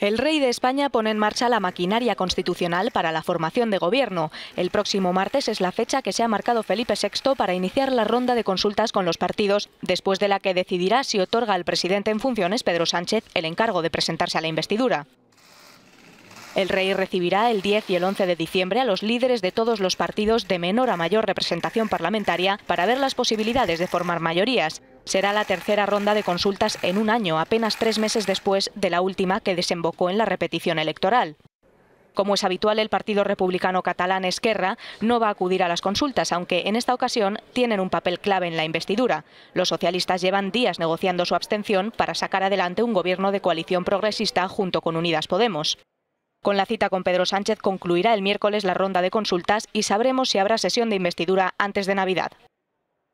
El rey de España pone en marcha la maquinaria constitucional para la formación de gobierno. El próximo martes es la fecha que se ha marcado Felipe VI para iniciar la ronda de consultas con los partidos, después de la que decidirá si otorga al presidente en funciones, Pedro Sánchez, el encargo de presentarse a la investidura. El rey recibirá el 10 y el 11 de diciembre a los líderes de todos los partidos de menor a mayor representación parlamentaria para ver las posibilidades de formar mayorías. Será la tercera ronda de consultas en un año, apenas tres meses después de la última que desembocó en la repetición electoral. Como es habitual, el Partido Republicano Catalán Esquerra no va a acudir a las consultas, aunque en esta ocasión tienen un papel clave en la investidura. Los socialistas llevan días negociando su abstención para sacar adelante un gobierno de coalición progresista junto con Unidas Podemos. Con la cita con Pedro Sánchez concluirá el miércoles la ronda de consultas y sabremos si habrá sesión de investidura antes de Navidad.